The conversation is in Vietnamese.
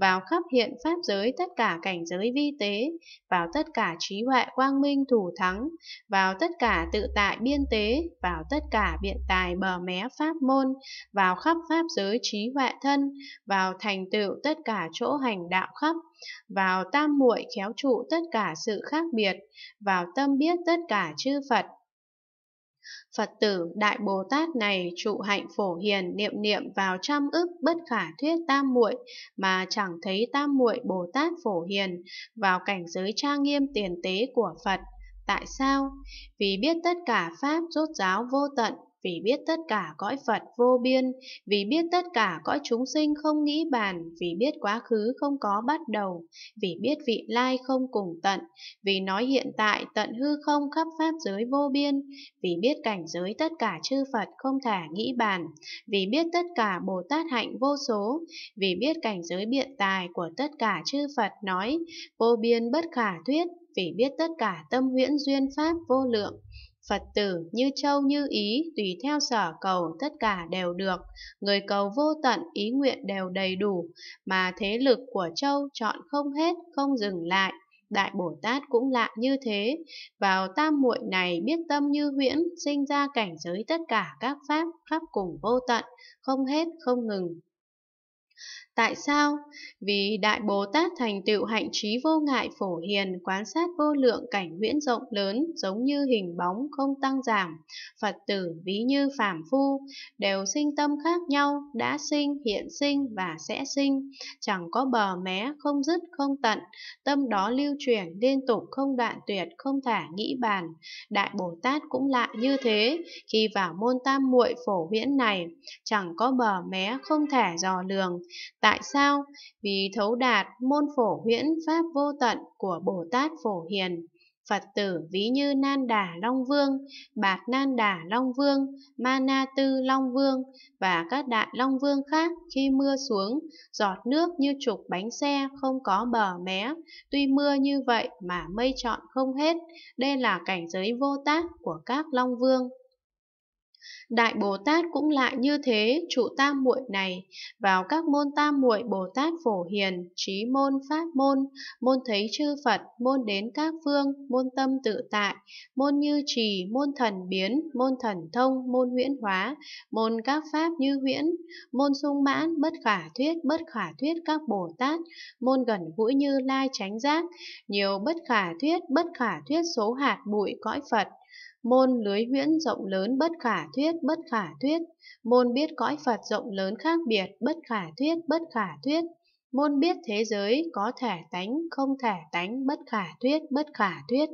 vào khắp hiện pháp giới tất cả cảnh giới vi tế, vào tất cả trí huệ quang minh thủ thắng, vào tất cả tự tại biên tế, vào tất cả biện tài bờ mé pháp môn, vào khắp pháp giới trí huệ thân, vào thành tựu tất cả chỗ hành đạo khắp, vào tam muội khéo trụ tất cả sự khác biệt, vào tâm biết tất cả chư Phật, Phật tử Đại Bồ Tát này trụ hạnh phổ hiền niệm niệm vào trăm ức bất khả thuyết tam muội mà chẳng thấy tam muội Bồ Tát phổ hiền vào cảnh giới trang nghiêm tiền tế của Phật. Tại sao? Vì biết tất cả Pháp rốt giáo vô tận, vì biết tất cả cõi Phật vô biên, vì biết tất cả cõi chúng sinh không nghĩ bàn, vì biết quá khứ không có bắt đầu, vì biết vị lai không cùng tận, vì nói hiện tại tận hư không khắp pháp giới vô biên, vì biết cảnh giới tất cả chư Phật không thể nghĩ bàn, vì biết tất cả Bồ Tát hạnh vô số, vì biết cảnh giới biện tài của tất cả chư Phật nói, vô biên bất khả thuyết, vì biết tất cả tâm huyễn duyên pháp vô lượng Phật tử như châu như ý, tùy theo sở cầu tất cả đều được, người cầu vô tận ý nguyện đều đầy đủ, mà thế lực của châu chọn không hết, không dừng lại. Đại Bồ Tát cũng lạ như thế, vào tam muội này biết tâm như huyễn, sinh ra cảnh giới tất cả các pháp, khắp cùng vô tận, không hết, không ngừng, Tại sao? Vì Đại Bồ Tát thành tựu hạnh trí vô ngại phổ hiền, quan sát vô lượng cảnh huyễn rộng lớn, giống như hình bóng không tăng giảm. Phật tử ví như phàm phu, đều sinh tâm khác nhau, đã sinh, hiện sinh và sẽ sinh. Chẳng có bờ mé, không dứt, không tận. Tâm đó lưu chuyển, liên tục không đoạn tuyệt, không thả nghĩ bàn. Đại Bồ Tát cũng lại như thế, khi vào môn tam muội phổ huyễn này, chẳng có bờ mé, không thể dò lường. Tại Tại sao? Vì thấu đạt môn phổ huyễn pháp vô tận của Bồ Tát Phổ Hiền. Phật tử ví như Nan Đà Long Vương, Bạt Nan Đà Long Vương, Ma Na Tư Long Vương và các đại Long Vương khác khi mưa xuống, giọt nước như trục bánh xe không có bờ mé, tuy mưa như vậy mà mây trọn không hết, đây là cảnh giới vô tác của các Long Vương. Đại Bồ Tát cũng lại như thế trụ tam muội này vào các môn tam muội Bồ Tát phổ hiền, trí môn pháp môn, môn thấy chư Phật, môn đến các phương, môn tâm tự tại, môn như trì, môn thần biến, môn thần thông, môn huyễn hóa, môn các pháp như huyễn, môn sung mãn, bất khả thuyết, bất khả thuyết các Bồ Tát, môn gần gũi như lai tránh giác, nhiều bất khả thuyết, bất khả thuyết số hạt bụi cõi Phật, Môn lưới huyễn rộng lớn bất khả thuyết bất khả thuyết. Môn biết cõi Phật rộng lớn khác biệt bất khả thuyết bất khả thuyết. Môn biết thế giới có thể tánh không thể tánh bất khả thuyết bất khả thuyết.